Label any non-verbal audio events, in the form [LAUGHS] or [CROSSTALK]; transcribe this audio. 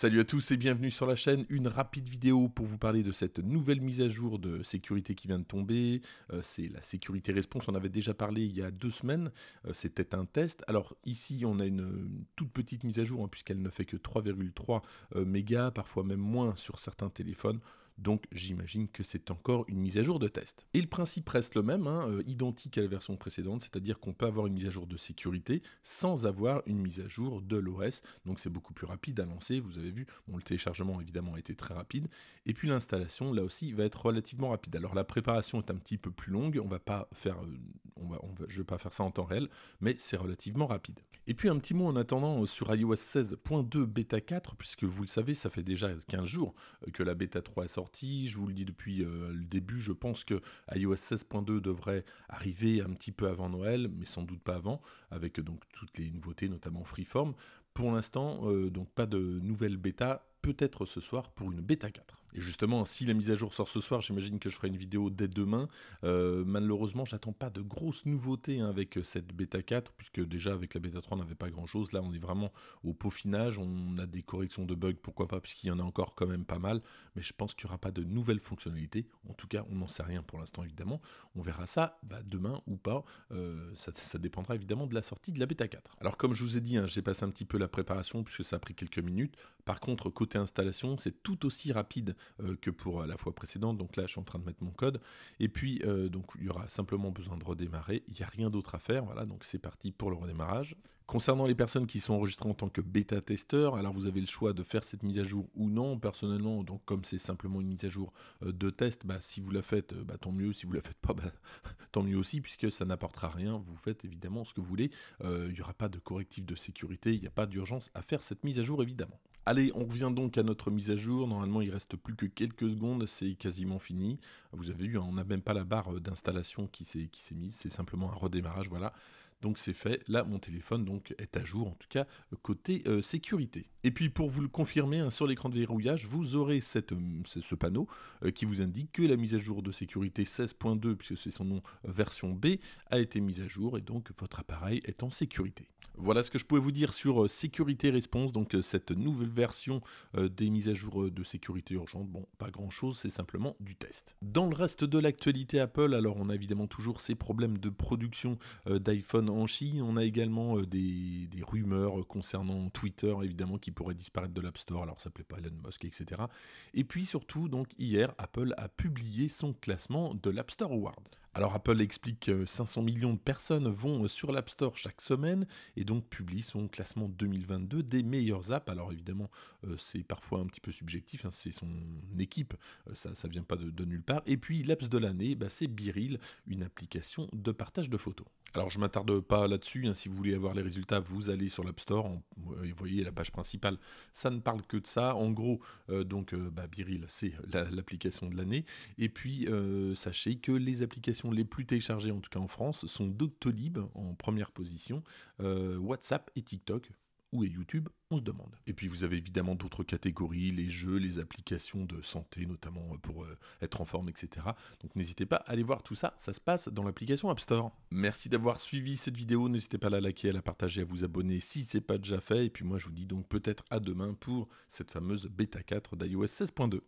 Salut à tous et bienvenue sur la chaîne. Une rapide vidéo pour vous parler de cette nouvelle mise à jour de sécurité qui vient de tomber. Euh, c'est la sécurité response. On avait déjà parlé il y a deux semaines. Euh, c'était un test. Alors ici, on a une, toute petite mise à jour hein, puisqu'elle ne fait que 3,3 euh, mégas, parfois même moins sur certains téléphones donc j'imagine que c'est encore une mise à jour de test. Et le principe reste le même, hein, euh, identique à la version précédente, c'est-à-dire qu'on peut avoir une mise à jour de sécurité sans avoir une mise à jour de l'OS, donc c'est beaucoup plus rapide à lancer, vous avez vu, bon, le téléchargement évidemment a été très rapide, et puis l'installation là aussi va être relativement rapide. Alors la préparation est un petit peu plus longue, on ne va pas faire euh, on va, je ne vais pas faire ça en temps réel, mais c'est relativement rapide. Et puis un petit mot en attendant euh, sur iOS 16.2 bêta 4, puisque vous le savez, ça fait déjà 15 jours euh, que la bêta 3 est sortie. Je vous le dis depuis euh, le début, je pense que iOS 16.2 devrait arriver un petit peu avant Noël, mais sans doute pas avant, avec donc toutes les nouveautés, notamment Freeform. Pour l'instant, donc pas de nouvelle bêta, peut-être ce soir pour une bêta 4. Et justement, si la mise à jour sort ce soir, j'imagine que je ferai une vidéo dès demain. Euh, malheureusement, j'attends pas de grosses nouveautés hein, avec cette bêta 4, puisque déjà avec la bêta 3, on n'avait pas grand-chose. Là, on est vraiment au peaufinage. On a des corrections de bugs, pourquoi pas, puisqu'il y en a encore quand même pas mal. Mais je pense qu'il n'y aura pas de nouvelles fonctionnalités. En tout cas, on n'en sait rien pour l'instant, évidemment. On verra ça bah, demain ou pas. Euh, ça, dépendra évidemment de la sortie de la bêta 4. Alors, comme je vous ai dit, hein, j'ai passé un petit peu la préparation, puisque ça a pris quelques minutes. Par contre, côté installation, c'est tout aussi rapide euh, que pour euh, la fois précédente. Donc là, je suis en train de mettre mon code. Et puis, euh, donc, il y aura simplement besoin de redémarrer. Il n'y a rien d'autre à faire. Voilà, donc c'est parti pour le redémarrage. Concernant les personnes qui sont enregistrées en tant que bêta-testeurs, alors vous avez le choix de faire cette mise à jour ou non. Personnellement, donc comme c'est simplement une mise à jour euh, de test, bah, si vous la faites, euh, bah, tant mieux. Si vous la faites pas, bah, [LAUGHS] tant mieux aussi, puisque ça n'apportera rien. Vous faites évidemment ce que vous voulez. Euh, il n'y aura pas de correctif de sécurité. Il n'y a pas d'urgence à faire cette mise à jour, évidemment. Allez, on revient donc à notre mise à jour. Normalement, il reste plus que quelques secondes. C'est quasiment fini. Vous avez vu, hein, on n'a même pas la barre d'installation qui s'est mise. C'est simplement un redémarrage. Voilà. Donc c'est fait, là mon téléphone donc est à jour en tout cas côté euh, sécurité. Et puis pour vous le confirmer hein, sur l'écran de verrouillage, vous aurez cette, euh, ce panneau euh, qui vous indique que la mise à jour de sécurité 16.2, puisque c'est son nom version B, a été mise à jour et donc votre appareil est en sécurité. Voilà ce que je pouvais vous dire sur Sécurité Response, donc cette nouvelle version des mises à jour de sécurité urgente. Bon, pas grand chose, c'est simplement du test. Dans le reste de l'actualité Apple, alors on a évidemment toujours ces problèmes de production d'iPhone en Chine, on a également euh, des, rumeurs concernant Twitter, évidemment, qui pourrait disparaître de l'App Store, alors ça ne plaît pas Elon Musk, etc. Et puis surtout, donc hier, Apple a publié son classement de l'App Store Awards. Alors Apple explique que 500 millions de personnes vont sur l'App Store chaque semaine et donc publie son classement 2022 des meilleures apps. Alors évidemment, euh, c'est parfois un petit peu subjectif, hein, c'est son équipe, euh, ça ne vient pas de, nulle part. Et puis l'apps de l'année, bah, c'est Biril, une application de partage de photos. Alors je m'attarde pas là-dessus, hein. si vous voulez avoir les résultats, vous allez sur l'App Store, vous euh, voyez la page principale, ça ne parle que de ça. En gros, donc bah, Biril, c'est l'application de l'année. Et puis sachez que les applications les plus téléchargées, en tout cas en France, sont Doctolib en première position, euh, WhatsApp et TikTok. ou est YouTube on se demande. Et puis vous avez évidemment d'autres catégories, les jeux, les applications de santé, notamment euh, pour euh, être en forme, etc. Donc n'hésitez pas à aller voir tout ça, ça se passe dans l'application App Store. Merci d'avoir suivi cette vidéo, n'hésitez pas à la liker, à la partager, à vous abonner si ce n'est pas déjà fait, et puis moi je vous dis donc peut-être à demain pour cette fameuse bêta 4 d'iOS 16.2.